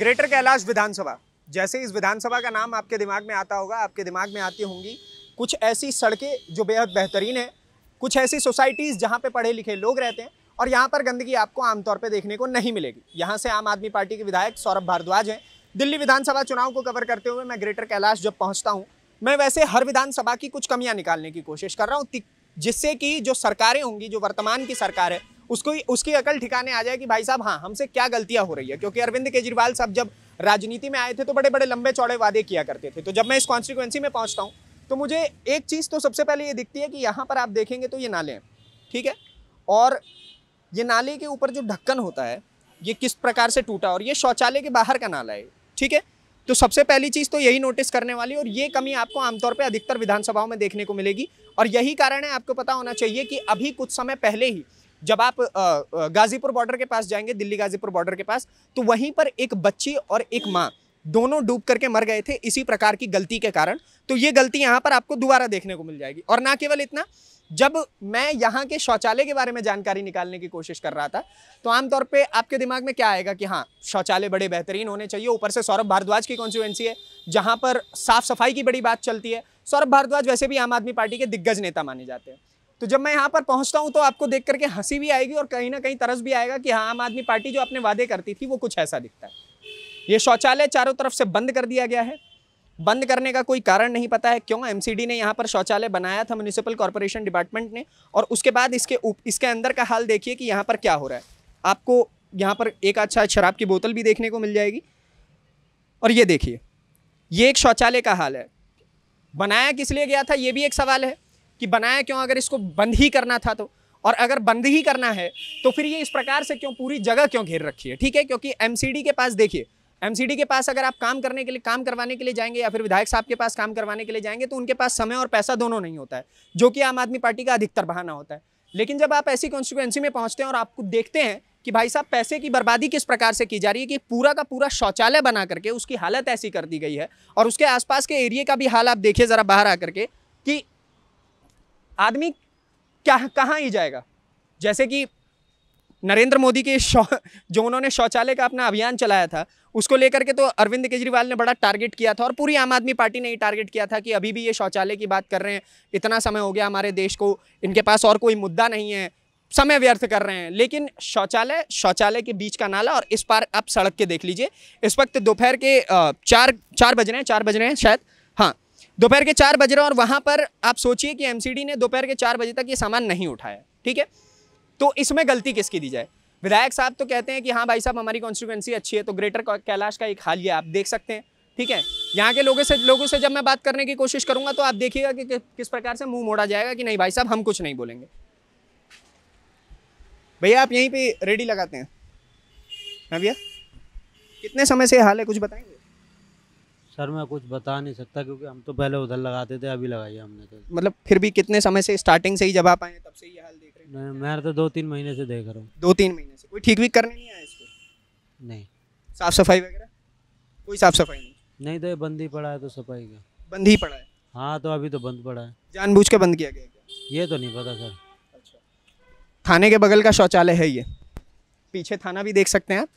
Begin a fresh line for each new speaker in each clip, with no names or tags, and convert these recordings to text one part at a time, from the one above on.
Greater Kailash विधानसभा जैसे इस विधानसभा का नाम आपके दिमाग में आता होगा आपके दिमाग में आती होंगी कुछ ऐसी सड़कें जो बेहद बेहतरीन हैं कुछ ऐसी सोसाइटीज़ जहाँ पे पढ़े लिखे लोग रहते हैं और यहाँ पर गंदगी आपको आमतौर पर देखने को नहीं मिलेगी यहाँ से आम आदमी पार्टी के विधायक सौरभ भारद्वाज हैं दिल्ली विधानसभा चुनाव को कवर करते हुए मैं ग्रेटर कैलाश जब पहुँचता हूँ मैं वैसे हर विधानसभा की कुछ कमियाँ निकालने की कोशिश कर रहा हूँ जिससे कि जो सरकारें होंगी जो वर्तमान की सरकार है उसको उसकी अकल ठिकाने आ जाए कि भाई साहब हाँ हमसे क्या गलतियाँ हो रही है क्योंकि अरविंद केजरीवाल साहब जब राजनीति में आए थे तो बड़े बड़े लंबे चौड़े वादे किया करते थे तो जब मैं इस कॉन्स्टिक्वेंसी में पहुँचता हूँ तो मुझे एक चीज़ तो सबसे पहले ये दिखती है कि यहाँ पर आप देखेंगे तो ये नाले हैं ठीक है और ये नाले के ऊपर जो ढक्कन होता है ये किस प्रकार से टूटा और ये शौचालय के बाहर का नाला है ठीक है तो सबसे पहली चीज़ तो यही नोटिस करने वाली और ये कमी आपको आमतौर पर अधिकतर विधानसभाओं में देखने को मिलेगी और यही कारण है आपको पता होना चाहिए कि अभी कुछ समय पहले ही जब आप गाजीपुर बॉर्डर के पास जाएंगे दिल्ली गाजीपुर बॉर्डर के पास तो वहीं पर एक बच्ची और एक माँ दोनों डूब करके मर गए थे इसी प्रकार की गलती के कारण तो ये गलती यहाँ पर आपको दोबारा देखने को मिल जाएगी और ना केवल इतना जब मैं यहाँ के शौचालय के बारे में जानकारी निकालने की कोशिश कर रहा था तो आमतौर पे आपके दिमाग में क्या आएगा कि हाँ शौचालय बड़े बेहतरीन होने चाहिए ऊपर से सौरभ भारद्वाज की कॉन्स्टिट्यूंसी है जहाँ पर साफ सफाई की बड़ी बात चलती है सौरभ भारद्वाज वैसे भी आम आदमी पार्टी के दिग्गज नेता माने जाते हैं तो जब मैं यहाँ पर पहुँचता हूँ तो आपको देख करके हंसी भी आएगी और कहीं ना कहीं तरस भी आएगा कि हाँ आम आदमी पार्टी जो अपने वादे करती थी वो कुछ ऐसा दिखता है ये शौचालय चारों तरफ से बंद कर दिया गया है बंद करने का कोई कारण नहीं पता है क्यों एमसीडी ने यहाँ पर शौचालय बनाया था म्यूनिसिपल कॉरपोरेशन डिपार्टमेंट ने और उसके बाद इसके उप, इसके अंदर का हाल देखिए कि यहाँ पर क्या हो रहा है आपको यहाँ पर एक अच्छा शराब की बोतल भी देखने को मिल जाएगी और ये देखिए ये एक शौचालय का हाल है बनाया किस लिए गया था ये भी एक सवाल है कि बनाया क्यों अगर इसको बंद ही करना था तो और अगर बंद ही करना है तो फिर ये इस प्रकार से क्यों पूरी जगह क्यों घेर रखी है ठीक है क्योंकि एम के पास देखिए एम के पास अगर आप काम करने के लिए काम करवाने के लिए जाएंगे या फिर विधायक साहब के पास काम करवाने के लिए जाएंगे तो उनके पास समय और पैसा दोनों नहीं होता है जो कि आम आदमी पार्टी का अधिकतर बहाना होता है लेकिन जब आप ऐसी कॉन्स्टिट्युएंसी में पहुंचते हैं और आपको देखते हैं कि भाई साहब पैसे की बर्बादी किस प्रकार से की जा रही है कि पूरा का पूरा शौचालय बना करके उसकी हालत ऐसी कर दी गई है और उसके आसपास के एरिए का भी हाल आप देखिए ज़रा बाहर आकर के आदमी क्या कहाँ ही जाएगा जैसे कि नरेंद्र मोदी के शौ जो उन्होंने शौचालय का अपना अभियान चलाया था उसको लेकर के तो अरविंद केजरीवाल ने बड़ा टारगेट किया था और पूरी आम आदमी पार्टी ने ही टारगेट किया था कि अभी भी ये शौचालय की बात कर रहे हैं इतना समय हो गया हमारे देश को इनके पास और कोई मुद्दा नहीं है समय व्यर्थ कर रहे हैं लेकिन शौचालय शौचालय के बीच का नाला और इस पार आप सड़क के देख लीजिए इस वक्त दोपहर के चार चार बज रहे हैं चार बज रहे हैं शायद दोपहर के चार बज रहे हैं और वहाँ पर आप सोचिए कि एमसीडी ने दोपहर के चार बजे तक ये सामान नहीं उठाया ठीक है तो इसमें गलती किसकी दी जाए विधायक साहब तो कहते हैं कि हाँ भाई साहब हमारी कॉन्स्टिट्यूंसी अच्छी है तो ग्रेटर कैलाश का एक हाल ये आप देख सकते हैं ठीक है यहाँ के लोगों से लोगों से जब मैं बात करने की कोशिश करूँगा तो आप देखिएगा कि, किस प्रकार से मुंह मोड़ा जाएगा कि नहीं भाई साहब हम कुछ नहीं बोलेंगे भैया आप यहीं पे रेडी लगाते हैं हाँ भैया कितने समय से हाल है कुछ बताएंगे सर मैं कुछ बता नहीं सकता क्योंकि हम तो पहले उधर लगाते थे अभी लगाई हमने तो मतलब फिर भी कितने समय से स्टार्टिंग से ही जब आप आए तब से ये हाल देख रहे हैं मैं तो दो तीन महीने से देख रहा हूँ दो तीन महीने से कोई ठीक भी करने नहीं आया इसको नहीं साफ सफाई वगैरह कोई साफ सफाई नहीं नहीं तो ये बंद ही पड़ा है तो सफाई का बंद ही पड़ा है हाँ तो अभी तो बंद पड़ा है जानबूझ के बंद किया गया ये तो नहीं पता सर अच्छा थाने के बगल का शौचालय है ये पीछे थाना भी देख सकते हैं आप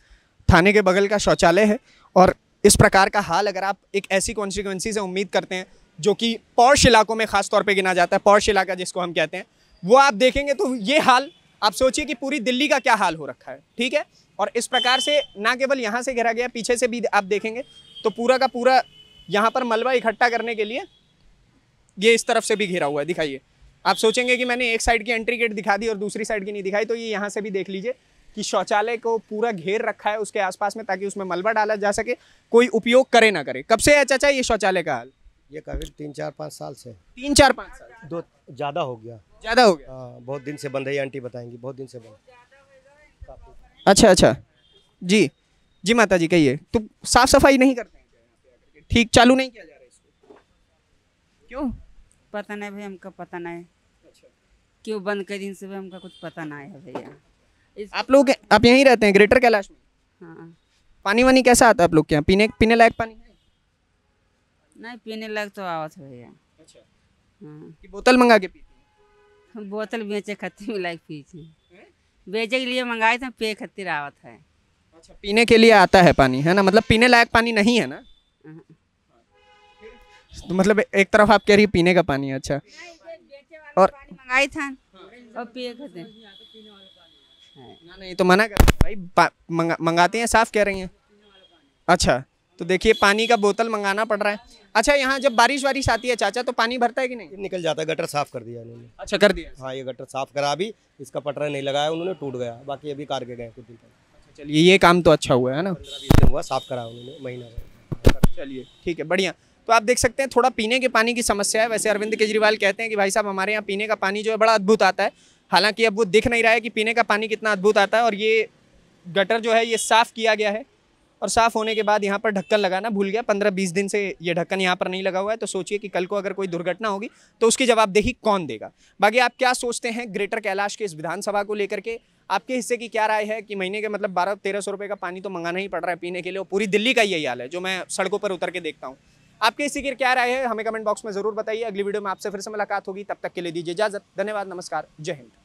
थाने के बगल का शौचालय है और इस प्रकार का हाल अगर आप एक ऐसी कॉन्स्टिट्यूंसी से उम्मीद करते हैं जो कि पौष इलाकों में ख़ास तौर पे गिना जाता है पौष इलाका जिसको हम कहते हैं वो आप देखेंगे तो ये हाल आप सोचिए कि पूरी दिल्ली का क्या हाल हो रखा है ठीक है और इस प्रकार से ना केवल यहाँ से घिरा गया पीछे से भी आप देखेंगे तो पूरा का पूरा यहाँ पर मलबा इकट्ठा करने के लिए ये इस तरफ से भी घिरा हुआ है दिखाइए आप सोचेंगे कि मैंने एक साइड की एंट्री गेट दिखा दी और दूसरी साइड की नहीं दिखाई तो ये यहाँ से भी देख लीजिए कि शौचालय को पूरा घेर रखा है उसके आसपास में ताकि उसमें मलबा डाला जा सके कोई उपयोग करे ना करे कब से है चाचा ये शौचालय का हाल ये कभी तीन चार पाँच साल से तीन चार पाँच साल दो ज़्यादा हो गया ज़्यादा हो गया आ, हाँ, बहुत दिन से बंद है आंटी बताएंगी बहुत दिन से बंद अच्छा अच्छा जी जी माता जी कहिए तो साफ सफाई नहीं करते ठीक चालू नहीं किया जा रहा इसको क्यों पता नहीं भाई हमका पता नहीं अच्छा। क्यों बंद कर दिन से हमका कुछ पता नहीं है भैया आप लोग आप यहीं रहते हैं ग्रेटर कैलाश में हाँ पानी वानी कैसा आता है आप लोग के यहाँ पीने पीने लायक पानी है नहीं पीने लायक तो आवत है भैया अच्छा हाँ। बोतल मंगा के पीते बोतल बेचे खत्ती में लायक पीते बेचे के लिए मंगाए थे पे खत्ती आवत है अच्छा पीने के लिए आता है पानी है ना मतलब पीने लायक पानी नहीं है ना हाँ। तो मतलब एक तरफ आप कह रही पीने का पानी अच्छा और मंगाई था हाँ। और पिए खाते ना नहीं तो मना कर भाई मंगा, मंगाते हैं साफ कह रही हैं अच्छा तो देखिए पानी का बोतल मंगाना पड़ रहा है अच्छा यहाँ जब बारिश वारिश आती है चाचा तो पानी भरता है कि नहीं निकल जाता है गटर साफ कर दिया उन्होंने अच्छा कर दिया हाँ ये गटर साफ करा अभी इसका पटरा नहीं लगाया उन्होंने टूट गया बाकी अभी कार के गए कुछ दिन पहले अच्छा, चलिए ये काम तो अच्छा हुआ है ना हुआ साफ करा उन्होंने महीना चलिए ठीक है बढ़िया तो आप देख सकते हैं थोड़ा पीने के पानी की समस्या है वैसे अरविंद केजरीवाल कहते हैं कि भाई साहब हमारे यहाँ पीने का पानी जो है बड़ा अद्भुत आता है हालांकि अब वो दिख नहीं रहा है कि पीने का पानी कितना अद्भुत आता है और ये गटर जो है ये साफ़ किया गया है और साफ़ होने के बाद यहाँ पर ढक्कन लगाना भूल गया पंद्रह बीस दिन से ये ढक्कन यहाँ पर नहीं लगा हुआ है तो सोचिए कि कल को अगर कोई दुर्घटना होगी तो उसकी जवाबदेही कौन देगा बाकी आप क्या सोचते हैं ग्रेटर कैलाश के इस विधानसभा को लेकर के आपके हिस्से की क्या राय है कि महीने के मतलब बारह तेरह सौ रुपये का पानी तो मंगाना ही पड़ रहा है पीने के लिए और पूरी दिल्ली का यही हाल है जो मैं सड़कों पर उतर के देखता हूँ आपके इसी के क्या राय है हमें कमेंट बॉक्स में जरूर बताइए अगली वीडियो में आपसे फिर से मुलाकात होगी तब तक के लिए दीजिए इजाजत धन्यवाद नमस्कार जय हिंद